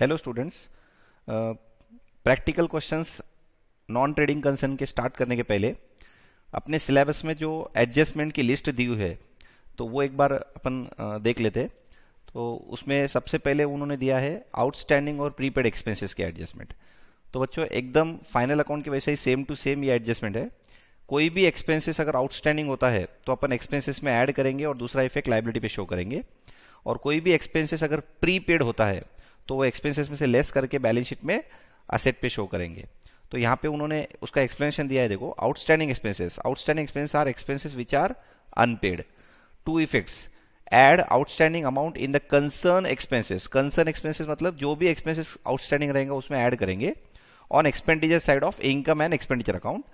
Hello students practical questions non trading concern के start करने के पहले अपने सिलेबस में जो एडजस्टमेंट की लिस्ट दी हुई है तो वो एक बार अपन uh, देख लेते तो उसमें सबसे पहले उन्होंने दिया है आउटस्टैंडिंग और प्रीपेड एक्सपेंसेस के एडजस्टमेंट तो बच्चों एकदम फाइनल अकाउंट के वैसे ही सेम टू सेम ये एडजस्टमेंट है कोई भी एक्सपेंसेस अगर आउटस्टैंडिंग होता है तो अपन एक्सपेंसेस में ऐड करेंगे और दूसरा इफेक्ट लाइबिलिटी पे शो करेंगे और कोई भी एक्सपेंसेस अगर प्रीपेड होता है तो वो एक्सपेंसेस में से लेस करके बैलेंस शीट में असेट पे शो करेंगे तो यहाँ पे उन्होंने उसका एक्सप्लेनेशन दिया है देखो outstanding expenses outstanding expenses are expenses which are unpaid two effects add outstanding amount in the concern expenses concern expenses मतलब जो भी एक्सपेंसेस आउटस्टैंडिंग रहेगा उसमें ऐड करेंगे on expenditure side of income and expenditure account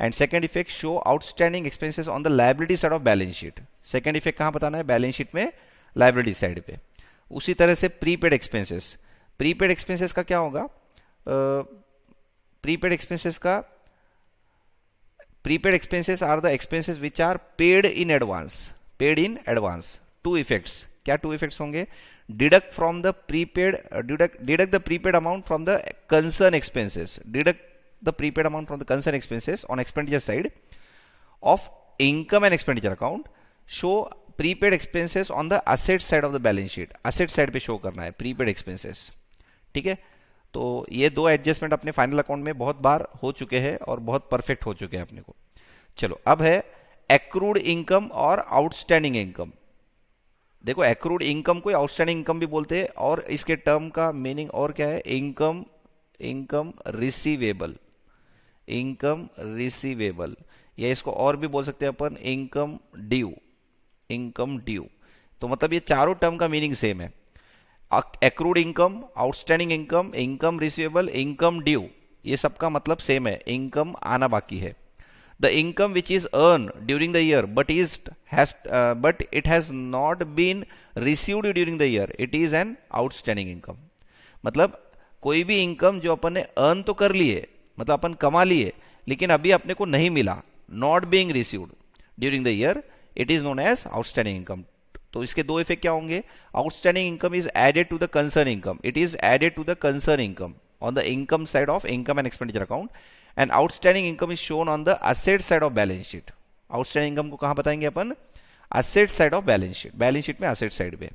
and second effect show outstanding expenses on the liability side of balance sheet second effect कहाँ बताना है balance sheet में लाइबिलिटी साइड पे उसी तरह से प्रीपेड एक्सपेंसेस प्रीपेड एक्सपेंसेस का क्या होगा प्रीपेड एक्सपेंसेस का prepaid expenses are the expenses which are paid in advance paid in advance two effects क्या टू इफेक्ट्स होंगे deduct from the prepaid deduct deduct the prepaid amount from the concern expenses deduct the prepaid amount from the concern expenses on expenditure side of income and expenditure account show prepaid expenses on the asset side of the balance sheet asset side पे show करना है prepaid expenses ठीक है तो ये दो adjustment अपने final account में बहुत बार हो चुके हैं और बहुत परफेक्ट हो चुके हैं अपने को चलो अब है एक्रूड इनकम और आउटस्टैंडिंग इनकम देखो एक्रूड इनकम को आउटस्टैंडिंग इनकम भी बोलते हैं और इसके टर्म का मीनिंग और क्या है income income receivable income receivable या इसको और भी बोल सकते हैं अपन इनकम ड्यू इनकम ड्यू तो मतलब ये चारों टर्म का मीनिंग सेम है accrued income outstanding income income receivable income due ये सबका मतलब सेम है इनकम आना बाकी है the income which is earn during the year but is has but it has not been received during the year it is an outstanding income मतलब कोई भी इनकम जो अपन ने अर्न तो कर लिए मतलब अपन कमा लिए लेकिन अभी अपने को नहीं मिला not being received during the year it is known as outstanding income तो इसके दो इफेक्ट क्या होंगे outstanding income is added to the concern income it is added to the concern income on the income side of income and expenditure account and outstanding income is shown on the asset side of balance sheet outstanding income को कहाँ बताएंगे अपन asset side of balance sheet balance sheet में asset side पे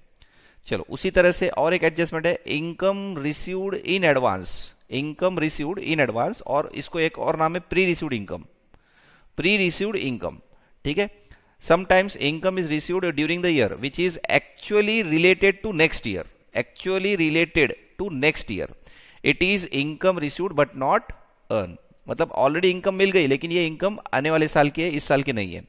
चलो उसी तरह से और एक एडजस्टमेंट है income received in advance income received in advance और इसको एक और नाम है pre received income pre received income ठीक है sometimes income is received during the year which is actually related to next year actually related to next year it is income received but not earned मतलब already income मिल गई लेकिन ये income आने वाले साल की है इस साल की नहीं है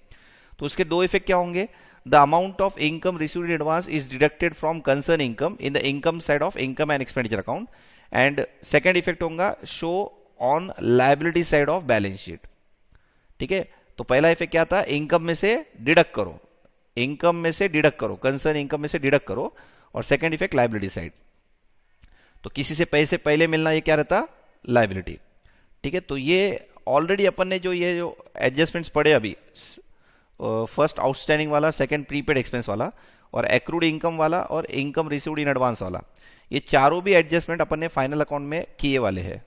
तो उसके दो इफेक्ट क्या होंगे the amount of income received in advance is deducted from concern income in the income side of income and expenditure account and second effect होगा show on liability side of balance sheet ठीक है तो पहला effect क्या था income में से deduct करो इनकम में से डिडक्ट करो कंसर्न इनकम में से डिडक्ट करो और सेकेंड इफेक्ट लाइबिलिटी साइड तो किसी से पैसे पहले मिलना ये क्या रहता लाइबिलिटी ठीक है तो ये ऑलरेडी अपन ने जो ये जो एडजस्टमेंट्स पड़े अभी फर्स्ट आउटस्टैंडिंग वाला सेकेंड प्रीपेड एक्सपेंस वाला और एक्रूड इनकम वाला और इनकम रिसीव्ड इन एडवांस वाला ये चारों भी एडजस्टमेंट अपन ने फाइनल अकाउंट में किए वाले हैं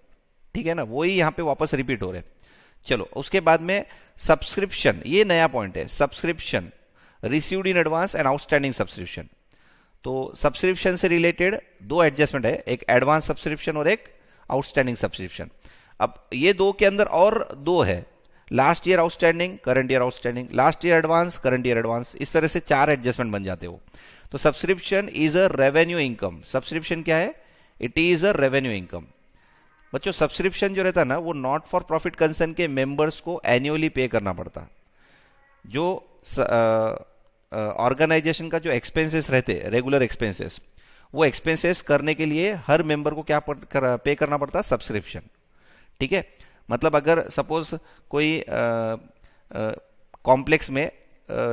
ठीक है ना वही यहां पे वापस रिपीट हो रहे हैं चलो उसके बाद में सब्सक्रिप्शन ये नया पॉइंट है subscription received in advance and outstanding subscription तो सब्सक्रिप्शन से रिलेटेड दो एडजस्टमेंट है एक एडवांस सब्सक्रिप्शन और एक आउटस्टैंडिंग सब्सक्रिप्शन अब ये दो के अंदर और दो है last year outstanding current year outstanding last year advance current year advance इस तरह से चार एडजस्टमेंट बन जाते हो तो subscription is a revenue income subscription क्या है it is a revenue income बच्चों सब्सक्रिप्शन जो रहता है ना वो नॉट फॉर प्रॉफिट कंसर्न के मेंबर्स को एनुअली पे करना पड़ता जो ऑर्गेनाइजेशन uh, uh, का जो एक्सपेंसेस रहते रेगुलर एक्सपेंसेस वो एक्सपेंसेस करने के लिए हर मेंबर को क्या कर, पे करना पड़ता सब्सक्रिप्शन ठीक है मतलब अगर सपोज कोई कॉम्प्लेक्स uh, में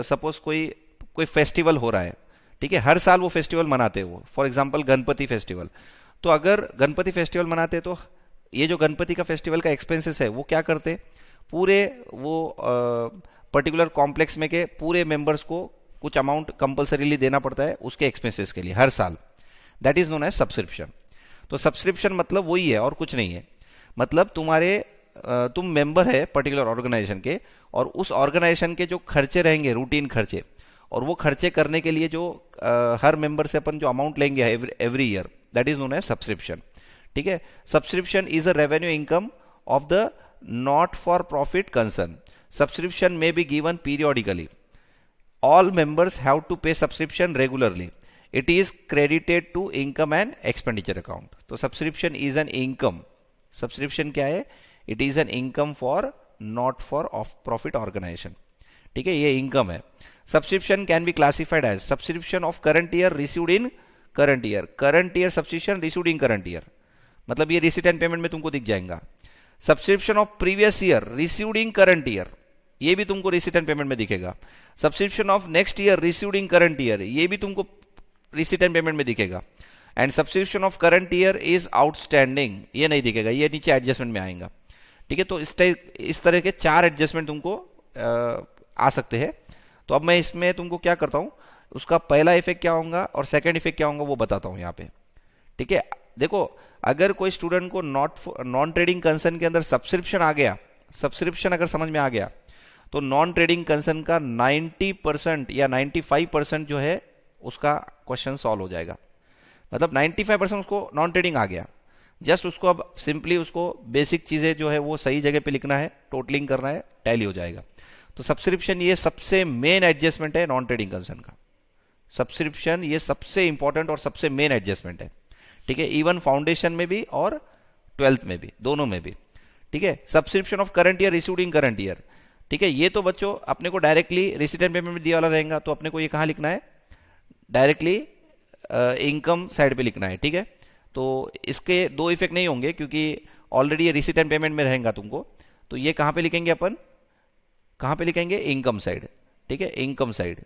सपोज कोई कोई फेस्टिवल हो रहा है ठीक है हर साल वो फेस्टिवल मनाते हैं वो फॉर एग्जाम्पल गणपति फेस्टिवल तो अगर गणपति फेस्टिवल मनाते हैं तो ये जो गणपति का फेस्टिवल का एक्सपेंसेस है वो क्या करते पूरे वो पर्टिकुलर कॉम्प्लेक्स में के पूरे मेंबर्स को कुछ अमाउंट कंपलसरीली देना पड़ता है उसके एक्सपेंसेस के लिए हर साल that is known as subscription तो सब्सक्रिप्शन मतलब वही है और कुछ नहीं है मतलब तुम्हारे तुम मेंबर है पर्टिकुलर ऑर्गेनाइजेशन के और उस ऑर्गेनाइजेशन के जो खर्चे रहेंगे रूटीन खर्चे और वो खर्चे करने के लिए जो आ, हर मेंबर से अपन जो अमाउंट लेंगे every year that is known as subscription ठीक है subscription is a revenue income of the not for profit concern subscription में be given periodically all members have to pay subscription regularly it is credited to income and expenditure account तो subscription is an income subscription क्या है it is an income for not for of profit organization ठीक है ये इनकम है subscription can be classified as subscription of current year receive in current year current year subscription receive in current year मतलब ये receipt and payment में तुमको दिख जाएगा subscription of previous year received in current year ये भी तुमको receipt and payment में दिखेगा subscription of next year received in current year ये भी तुमको रिसीट एंड पेमेंट में दिखेगा and subscription of current year is outstanding ये नहीं दिखेगा ये नीचे एडजस्टमेंट में आएगा ठीक है तो इस टाइप इस तरह के चार एडजस्टमेंट तुमको आ, आ सकते हैं तो अब मैं इसमें तुमको क्या करता हूँ उसका पहला इफेक्ट क्या होगा और सेकेंड इफेक्ट क्या होगा वो बताता हूँ यहाँ पे ठीक है देखो अगर कोई स्टूडेंट को नॉट नॉन ट्रेडिंग कंसर्न के अंदर सब्सक्रिप्शन आ गया सब्सक्रिप्शन अगर समझ में आ गया तो नॉन ट्रेडिंग कंसर्न का 90 परसेंट या 95 परसेंट जो है उसका क्वेश्चन सॉल्व हो जाएगा मतलब 95 परसेंट उसको नॉन ट्रेडिंग आ गया जस्ट उसको अब सिंपली उसको बेसिक चीज़ें जो है वो सही जगह पे लिखना है टोटलिंग करना है टैली हो जाएगा तो सब्सक्रिप्शन ये सबसे मेन एडजस्टमेंट है नॉन ट्रेडिंग कंसर्न का सब्सक्रिप्शन ये सबसे इंपॉर्टेंट और सबसे मेन एडजस्टमेंट है ठीक है इवन e फाउंडेशन में भी और ट्वेल्थ में भी दोनों में भी ठीक है subscription of current year received in current year ठीक है ये तो बच्चों अपने को डायरेक्टली रेसिडेंट पेमेंट में दिया वाला रहेगा तो अपने को ये कहाँ लिखना है डायरेक्टली इनकम साइड पे लिखना है ठीक है तो इसके दो इफेक्ट नहीं होंगे क्योंकि ऑलरेडी ये एंड पेमेंट में रहेगा तुमको तो ये कहाँ पे लिखेंगे अपन कहाँ पे लिखेंगे इनकम साइड ठीक है income side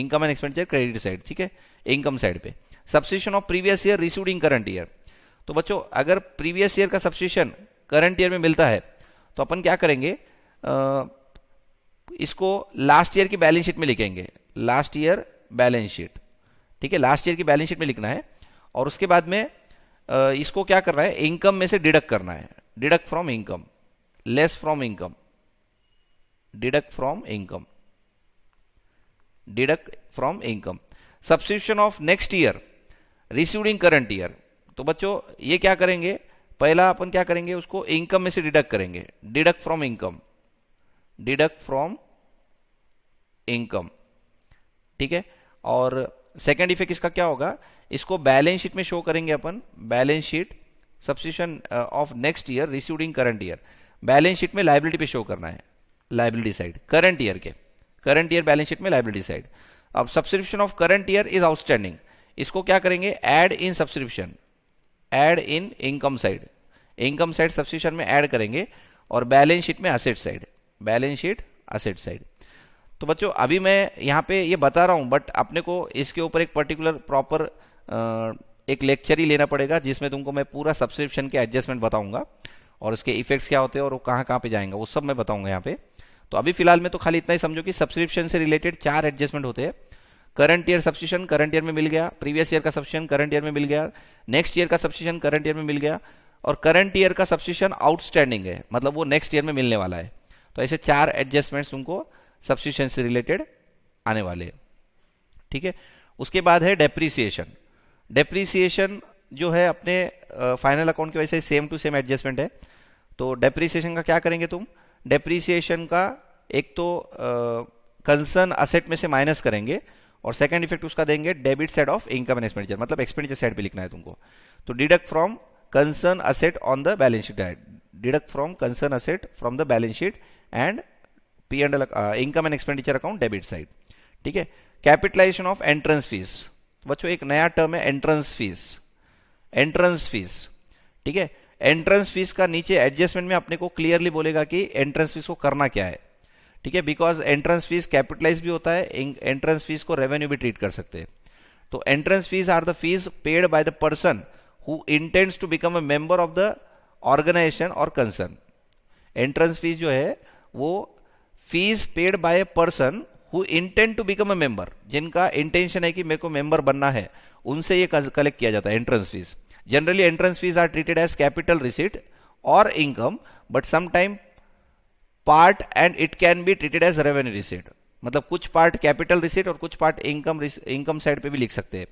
income and expenditure credit side ठीक है इनकम साइड पे subscription of previous year received in current year तो बच्चों अगर प्रीवियस ईयर का सब्सिशन करंट ईयर में मिलता है तो अपन क्या करेंगे आ, इसको लास्ट ईयर की बैलेंस शीट में लिखेंगे लास्ट ईयर बैलेंस शीट ठीक है लास्ट ईयर की बैलेंस शीट में लिखना है और उसके बाद में आ, इसको क्या करना है इनकम में से डिडक्ट करना है deduct from income less from income deduct from income deduct from income subscription of next year receiving current year तो बच्चों ये क्या करेंगे पहला अपन क्या करेंगे उसको इनकम में से डिडक्ट करेंगे deduct from income deduct from income ठीक है और सेकेंड इफेक्ट इसका क्या होगा इसको बैलेंस शीट में शो करेंगे अपन balance sheet subscription of next year receiving current year balance sheet में लाइबिलिटी पे शो करना है लाइबिलिटी साइड करंट ईयर के करंट ईयर बैलेंस शीट में लाइब्रेटी साइड अब subscription of current year is outstanding इसको क्या करेंगे add in subscription add in income side income side subscription में एड करेंगे और बैलेंस शीट में asset side balance sheet asset side तो बच्चों अभी मैं यहाँ पे ये बता रहा हूँ बट अपने को इसके ऊपर एक पर्टिकुलर प्रॉपर एक लेक्चर ही लेना पड़ेगा जिसमें तुमको मैं पूरा सब्सक्रिप्शन के एडजस्टमेंट बताऊंगा और उसके इफेक्ट्स क्या होते हैं और वो कहाँ कहाँ पे जाएंगे वो सब मैं बताऊंगा यहाँ पे तो अभी फिलहाल में तो खाली इतना ही समझो कि सब्सक्रिप्शन से रिलेटेड चार एडजस्टमेंट होते हैं current year subscription current year में मिल गया प्रीवियस ईयर का सब्सक्रिप्शन करंट ईयर में मिल गया नेक्स्ट ईयर का सब्सक्रिप्शन करंट ईयर में मिल गया और करंट ईयर का सब्सक्रिप्शन आउटस्टैंडिंग है मतलब वो नेक्स्ट ईयर में मिलने वाला है तो ऐसे चार एडजस्टमेंट्स उनको सब्सक्रिप्शन से रिलेटेड आने वाले हैं ठीक है उसके बाद है डेप्रीसिएशन डेप्रीसिएशन जो है अपने फाइनल अकाउंट के वैसे सेम टू सेम एडजस्टमेंट है तो डेप्रीसिएशन का क्या करेंगे तुम डेप्रीसिएशन का एक तो कंसर्न असेट में से माइनस करेंगे और सेकंड इफेक्ट उसका देंगे debit side of income and expenditure मतलब एक्सपेंडिचर साइड पे लिखना है तुमको तो deduct from concern asset on the balance sheet deduct from concern asset from the balance sheet and P and income and expenditure account debit side ठीक है capitalisation of entrance fees बच्चों एक नया टर्म है एंट्रेंस फीस एंट्रेंस फीस ठीक है entrance fees का नीचे एडजस्टमेंट में अपने को क्लियरली बोलेगा कि एंट्रेंस फीस को करना क्या है ठीक है बिकॉज एंट्रेंस फीस कैपिटलाइज भी होता है एंट्रेंस फीस को रेवेन्यू भी ट्रीट कर सकते हैं तो entrance fees are the fees paid by the person who intends to become a member of the organization और कंसर्न एंट्रेंस फीस जो है वो fees paid by a person who intent to become a member जिनका intention है कि मेरे को member बनना है उनसे ये कलेक्ट किया जाता है entrance fees generally entrance fees are treated as capital receipt और इनकम बट समाइम part and it can be treated as revenue receipt मतलब कुछ पार्ट कैपिटल रिसीट और कुछ पार्ट इनकम इनकम साइड पे भी लिख सकते हैं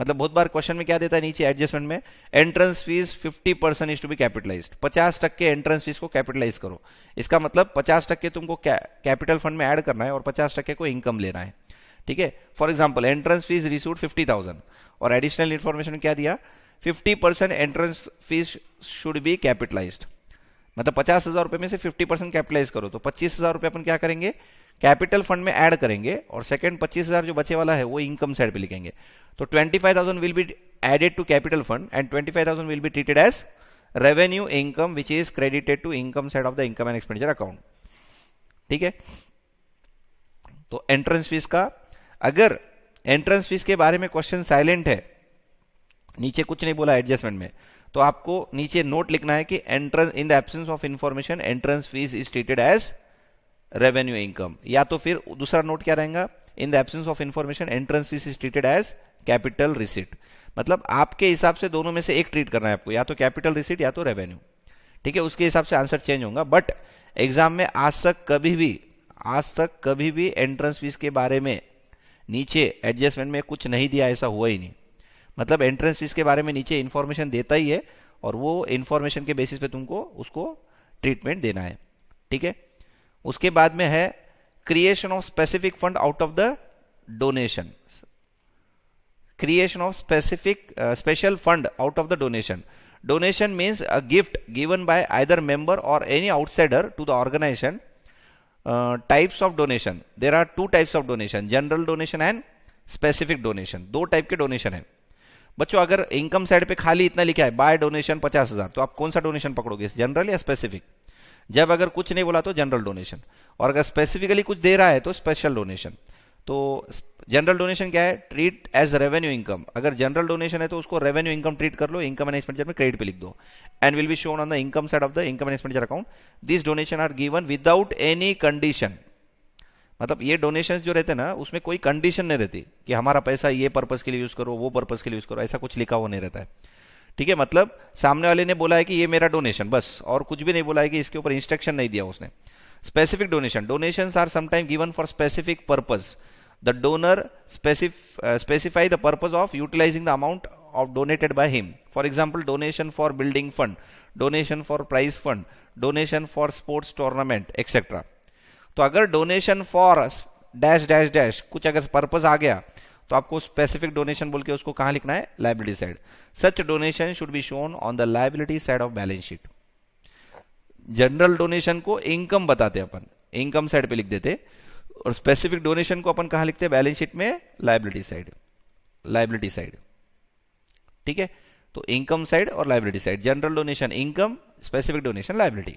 मतलब बहुत बार क्वेश्चन में क्या देता है नीचे एडजस्टमेंट में entrance fees 50 percent is to be capitalize पचास टक्के एंट्रेंस फीस को कैपिटलाइज करो इसका मतलब पचास टक्के तुमको कैपिटल फंड में ऐड करना है और पचास टक्के को इनकम लेना है ठीक है for example entrance fees receipt fifty thousand और एडिशनल इन्फॉर्मेशन क्या दिया 50% percent entrance fees should be capitalize मतलब पचास हजार रुपए में से 50% परसेंट कैपिटलाइज करो तो पच्चीस हजार रुपए अपन क्या करेंगे कैपिटल फंड में ऐड करेंगे और सेकंड पच्चीस हजार जो बचे वाला है वो इनकम साइड पे लिखेंगे तो twenty five thousand will be added to capital fund and twenty five thousand will be treated as revenue income which is credited to income side of the income and expenditure account ठीक है तो entrance fees का अगर entrance fees के बारे में question silent है नीचे कुछ नहीं बोला एडजस्टमेंट में तो आपको नीचे नोट लिखना है कि entrance in the absence of information entrance fee is treated as revenue income या तो फिर दूसरा नोट क्या रहेगा in the absence of information entrance fee is treated as capital receipt मतलब आपके हिसाब से दोनों में से एक ट्रीट करना है आपको या तो कैपिटल रिसिट या तो रेवेन्यू ठीक है उसके हिसाब से आंसर चेंज होगा बट एग्जाम में आज तक कभी भी आज तक कभी भी एंट्रेंस फीस के बारे में नीचे एडजस्टमेंट में कुछ नहीं दिया ऐसा हुआ ही नहीं मतलब एंट्रेंस फीस के बारे में नीचे इन्फॉर्मेशन देता ही है और वो इन्फॉर्मेशन के बेसिस पे तुमको उसको ट्रीटमेंट देना है ठीक है उसके बाद में है creation of specific fund out of the donation creation of specific special fund out of the donation donation means a gift given by either member और any outsider to the organization types of donation there are two types of donation general donation and specific donation दो type के donation है बच्चों अगर income side पे खाली इतना लिखा है बाय डोनेशन पचास हजार तो आप कौन सा डोनेशन पकड़ोगे जनरल या स्पेसिफिक जब अगर कुछ नहीं बोला तो जनरल डोनेशन और अगर स्पेसिफिकली कुछ दे रहा है तो स्पेशल डोनेशन तो जनरल डोनेशन क्या है ट्रीट एज रेवेन्यू इनकम अगर जनरल डोनेशन है तो उसको रेवेन्यू इनकम ट्रीट कर लो इनकम मैनेजमेंट जब में क्रेडिट पे लिख दो and will be shown on the income side of the income management account this donation are given without any condition मतलब ये डोनेशन जो रहते ना उसमें कोई कंडीशन नहीं रहती कि हमारा पैसा ये पर्पज के लिए यूज करो वो पर्पज के लिए यूज करो ऐसा कुछ लिखा हुआ नहीं रहता है ठीक है मतलब सामने वाले ने बोला है कि ये मेरा डोनेशन बस और कुछ भी नहीं बोला है कि इसके ऊपर इंस्ट्रक्शन नहीं दिया उसने specific donation donation are sometime given for specific purpose the donor specify the purpose of utilizing the amount of donated by him for example donation for building fund donation for prize fund donation for sports tournament etcetera तो अगर donation for dash dash dash कुछ अगर purpose आ गया तो आपको specific donation बोल के उसको कहां लिखना है liability side such donation should be shown on the liability side of balance sheet general donation को इनकम बताते अपन इनकम साइड पे लिख देते और स्पेसिफिक डोनेशन को अपन कहा लिखते हैं बैलेंस शीट में लाइबिलिटी साइड लाइबिलिटी साइड ठीक है तो इनकम साइड और liability side general donation income specific donation liability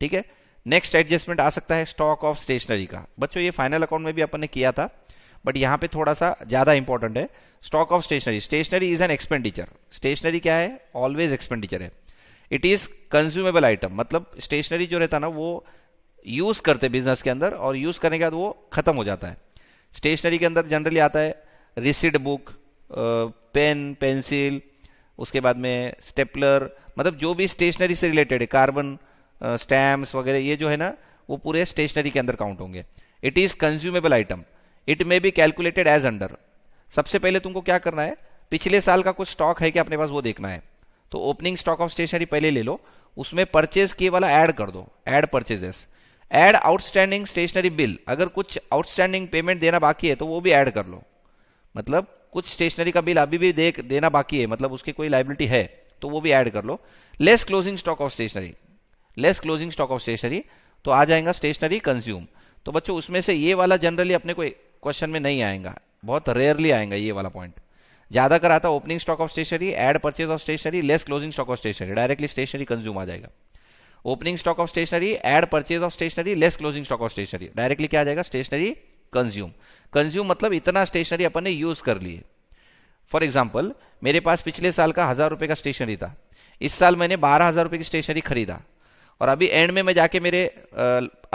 ठीक है नेक्स्ट एडजस्टमेंट आ सकता है स्टॉक ऑफ स्टेशनरी का बच्चों ये फाइनल अकाउंट में भी अपन ने किया था बट यहां पे थोड़ा सा ज़्यादा इंपॉर्टेंट है stock of stationery stationery is an expenditure stationery क्या है ऑलवेज एक्सपेंडिचर है इट इज़ कंज्यूमेबल आइटम मतलब स्टेशनरी जो रहता ना वो यूज़ करते बिजनेस के अंदर और यूज़ करने के बाद वो ख़त्म हो जाता है स्टेशनरी के अंदर जनरली आता है रिसिड बुक पेन पेंसिल उसके बाद में स्टेपलर मतलब जो भी स्टेशनरी से रिलेटेड है कार्बन स्टैम्प्स वगैरह ये जो है ना वो पूरे स्टेशनरी के अंदर काउंट होंगे it is consumable item it may be calculated as under सबसे पहले तुमको क्या करना है पिछले साल का कुछ स्टॉक है कि अपने पास वो देखना है तो ओपनिंग स्टॉक ऑफ स्टेशनरी पहले ले लो उसमें परचेज किए वाला एड कर दो add purchases add outstanding stationery bill अगर कुछ आउटस्टैंडिंग पेमेंट देना बाकी है तो वो भी एड कर लो मतलब कुछ स्टेशनरी का बिल अभी भी देख देना बाकी है मतलब उसकी कोई लाइबिलिटी है तो वो भी ऐड कर लो less closing stock of stationery less closing stock of stationery तो आ जाएगा स्टेशनरी कंज्यूम तो बच्चों उसमें से ये वाला जनरली अपने को क्वेश्चन में नहीं आएगा बहुत रेयरली आएगा ये वाला पॉइंट ज्यादा कर आता opening stock of stationery add purchase of stationery less closing stock of stationery directly stationery consume आ जाएगा opening stock of stationery add purchase of stationery less closing stock of stationery directly क्या आ जाएगा stationery consume consume मतलब इतना stationery अपन ने use कर लिए फॉर एग्जाम्पल मेरे पास पिछले साल का हजार रुपए का स्टेशनरी था इस साल मैंने बारह हजार रुपए की स्टेशनरी खरीदा और अभी एंड में मैं जाके मेरे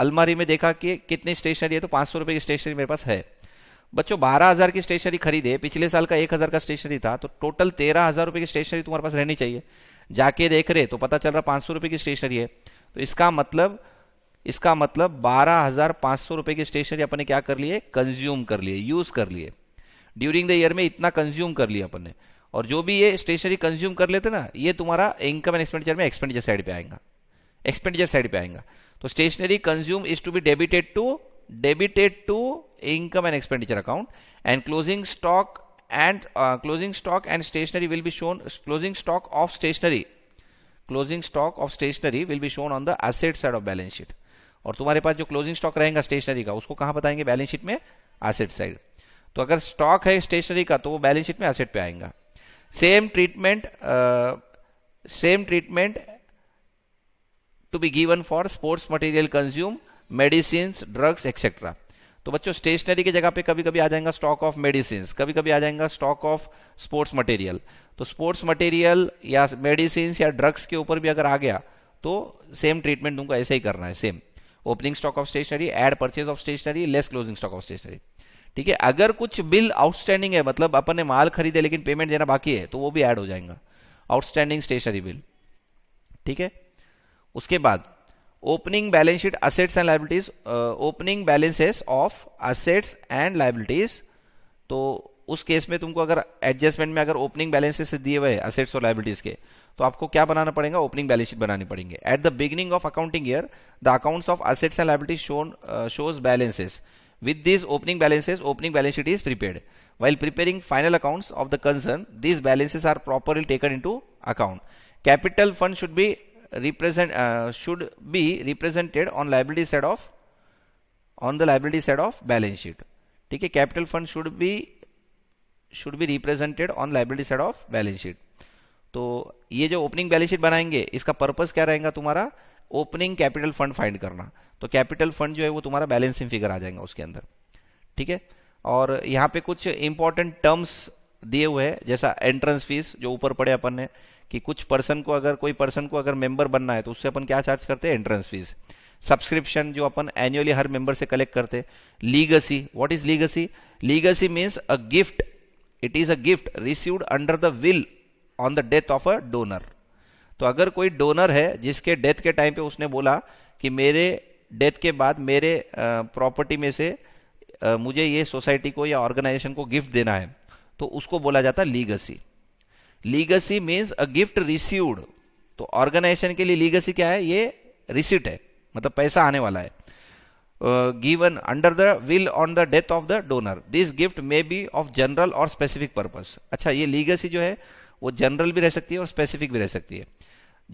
अलमारी में देखा कि कितनी स्टेशनरी है तो पांच सौ की स्टेशनरी मेरे पास है बच्चों बारह हज़ार की स्टेशनरी खरीदे पिछले साल का एक हज़ार का स्टेशनरी था तो टोटल तेरह हज़ार रुपए की स्टेशनरी तुम्हारे पास रहनी चाहिए जाके देख रहे तो पता चल रहा पांच सौ रुपए की स्टेशनरी है तो इसका मतलब इसका मतलब बारह हज़ार पांच सौ रुपए की स्टेशनरी अपने क्या कर लिए कंज्यूम कर लिए यूज़ कर लिए ड्यूरिंग द ईयर में इतना कंज्यूम कर लिया अपन ने और जो भी ये स्टेशनरी कंज्यूम कर लेते ना ये तुम्हारा इनकम एंड एक्सपेंडिचर में एक्सपेंडिचर साइड पे आएगा एक्सपेंडिचर साइड पे आएगा तो stationery consume is to be debited to debited to income and expenditure account and closing stock and closing stock and stationery will be shown closing stock of stationery closing stock of stationery will be shown on the the side of balance sheet और तुम्हारे पास जो closing stock रहेगा stationery का उसको कहां बताएंगे balance sheet में asset side तो अगर स्टॉक है स्टेशनरी का तो वो बैलेंस शीट में एसेट पे आएगा same treatment same treatment to be given for sports material consume medicines drugs etc तो बच्चों स्टेशनरी की जगह पे कभी कभी आ जाएगा स्टॉक ऑफ मेडिसिन कभी कभी आ जाएगा स्टॉक ऑफ स्पोर्ट्स मटेरियल तो स्पोर्ट्स मटेरियल या मेडिसिन या ड्रग्स के ऊपर भी अगर आ गया तो सेम ट्रीटमेंट तुमको ऐसे ही करना है same opening stock of stationery add purchase of stationery less closing stock of stationery ठीक है अगर कुछ बिल आउटस्टैंडिंग है मतलब अपन ने माल खरीदे लेकिन पेमेंट देना बाकी है तो वो भी एड हो जाएगा आउटस्टैंडिंग स्टेशनरी बिल ठीक है उसके बाद opening balance sheet assets and liabilities opening balances of assets and liabilities तो उस केस में तुमको अगर एडजस्टमेंट में अगर ओपनिंग बैलेंसेस दिए हुए असेट्स और लाइबिलिटीज के तो आपको क्या बनाना पड़ेगा ओपनिंग बैलेंस शीट बनानी पड़ेंगे at the beginning of accounting year the accounts of assets and liabilities shown shows balances With these opening balances, opening balance sheet is prepared. While preparing final accounts of the concern, these balances are properly taken into account capital fund should be represent uh, should be represented on liability side of on the liability side of balance sheet ठीक है capital fund should be should be represented on liability side of balance sheet तो ये जो opening balance sheet बनाएंगे इसका purpose क्या रहेगा तुम्हारा ओपनिंग कैपिटल फंड फाइंड करना तो कैपिटल फंड जो है वो तुम्हारा बैलेंसिंग फिगर आ जाएगा उसके अंदर ठीक है और यहाँ पे कुछ इंपॉर्टेंट टर्म्स दिए हुए हैं जैसा एंट्रेंस फीस जो ऊपर पड़े अपन ने कि कुछ पर्सन को अगर कोई पर्सन को अगर मेंबर बनना है तो उससे अपन क्या चार्ज करते हैं एंट्रेंस फीस सब्सक्रिप्शन जो अपन एनुअली हर मेंबर से कलेक्ट करते legacy what is legacy legacy means a gift it is a gift received under the will on the death of a donor तो अगर कोई डोनर है जिसके डेथ के टाइम पे उसने बोला कि मेरे डेथ के बाद मेरे प्रॉपर्टी में से आ, मुझे ये सोसाइटी को या ऑर्गेनाइजेशन को गिफ्ट देना है तो उसको बोला जाता है legacy legacy means a gift received तो ऑर्गेनाइजेशन के लिए लीगसी क्या है ये रिसिट है मतलब पैसा आने वाला है given under the will on the death of the donor this gift may be of general और स्पेसिफिक पर्पज अच्छा ये लीगसी जो है वो जनरल भी रह सकती है और स्पेसिफिक भी रह सकती है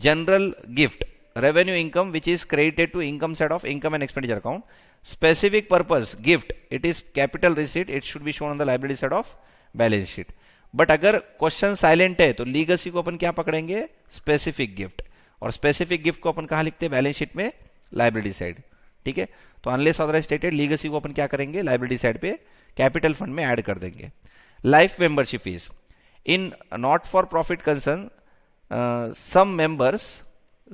general gift revenue income which is credited to income side of income and expenditure account specific purpose gift it is capital receipt it should be shown on the library side of balance sheet but अगर question silent है तो legacy को अपन क्या पकड़ेंगे specific gift और specific gift को अपन कहा लिखते हैं बैलेंस शीट में लाइब्रेरी साइड ठीक है तो अनलेस ऑदर स्टेटेड लीगसी को अपन क्या करेंगे लाइब्रेरी साइड पे कैपिटल फंड में एड कर देंगे life membership fee in not for profit concern some members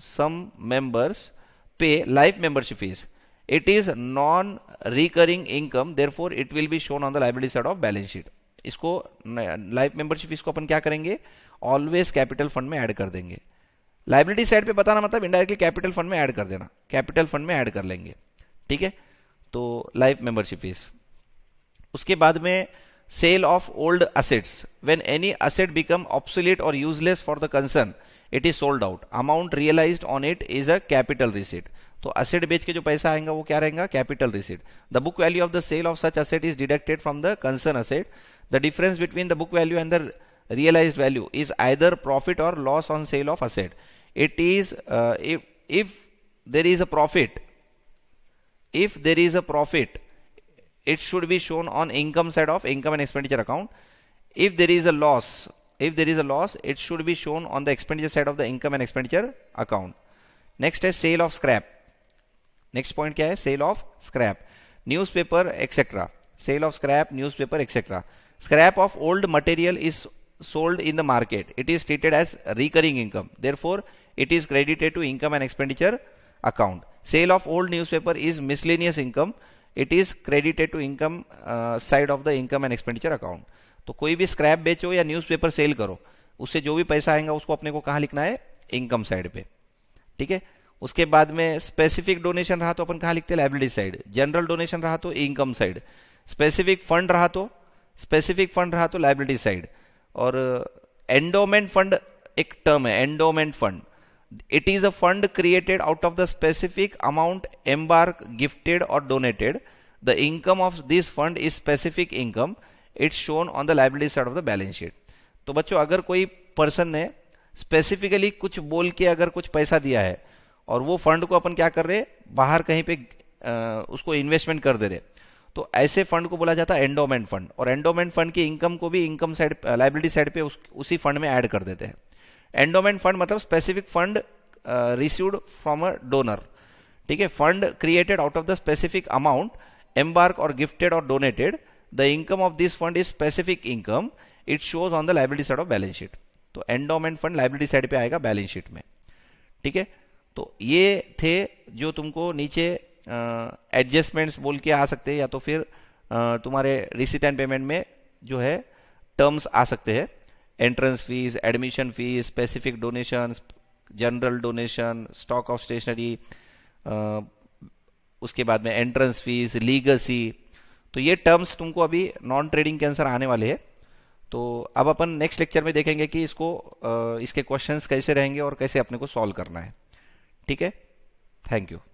some members pay life membership fee it is non recurring income therefore it will be shown on the library side of balance sheet इसको life membership इसको अपन क्या करेंगे always capital fund में add कर देंगे liability side पे बताना मतलब इंडायरेक्टली कैपिटल फंड में ऐड कर देना कैपिटल फंड में ऐड कर लेंगे ठीक है तो लाइफ मेंबरशिप फीस उसके बाद में sale of old assets when any asset become obsolete और useless for the concern it is sold out amount realize on it is a capital receipt तो असेट बेच के जो पैसा आएगा वो क्या रहेगा capital receipt the book value of the sale of such asset is deducted from the concern asset The difference between the book value and the realized value is either profit or loss on sale of asset. It is uh, if if there is a profit, if there is a profit, it should be shown on income side of income and expenditure account. If there is a loss, if there is a loss, it should be shown on the expenditure side of the income and expenditure account. Next is sale of scrap. Next point क्या Sale of scrap, newspaper etc. Sale of scrap, newspaper etc. Scrap of old material is sold in the market. It is treated as recurring income. Therefore, it is credited to income and expenditure account. Sale of old newspaper is miscellaneous income. It is credited to income uh, side of the income and expenditure account. तो कोई भी scrap बेचो या newspaper cell करो उससे जो भी पैसा आएगा उसको अपने को कहाँ लिखना है इनकम साइड पे ठीक है उसके बाद में स्पेसिफिक डोनेशन रहा तो अपन कहाँ लिखते हैं लाइबिलिटी साइड जनरल डोनेशन रहा तो इनकम साइड स्पेसिफिक फंड रहा तो स्पेसिफिक फंड रहा तो लाइबिलिटी साइड और एंडोमेंट uh, फंड एक टर्म है endowment fund it is a fund created out of the specific amount embark gifted और donated the income of this fund is specific income it's shown on the liability side of the balance sheet तो बच्चों अगर कोई person ने specifically कुछ बोल के अगर कुछ पैसा दिया है और वो फंड को अपन क्या कर रहे बाहर कहीं पे आ, uh, उसको इन्वेस्टमेंट कर दे रहे तो ऐसे फंड को बोला जाता है एंडोमेंट फंड और एंडोमेंट फंड की इनकम को भी इनकम साइड लाइबिलिटी साइड पे उस, उसी फंड में ऐड कर देते हैं एंडोमेंट फंड मतलब specific fund received from a donor ठीक है fund created out of the specific amount embark और गिफ्टेड और donated the income of this fund is specific income it shows on the liability side of balance sheet तो endowment fund liability side पे आएगा balance sheet में ठीक है तो ये थे जो तुमको नीचे एडजस्टमेंट्स बोल के आ सकते हैं या तो फिर तुम्हारे रिसिट एंड पेमेंट में जो है टर्म्स आ सकते हैं entrance fee admission fee specific donation general donation stock of stationery उसके बाद में एंट्रेंस फीस लीगसी तो ये टर्म्स तुमको अभी नॉन ट्रेडिंग के आंसर आने वाले हैं तो अब अपन नेक्स्ट लेक्चर में देखेंगे कि इसको इसके क्वेश्चंस कैसे रहेंगे और कैसे अपने को सॉल्व करना है ठीक है थैंक यू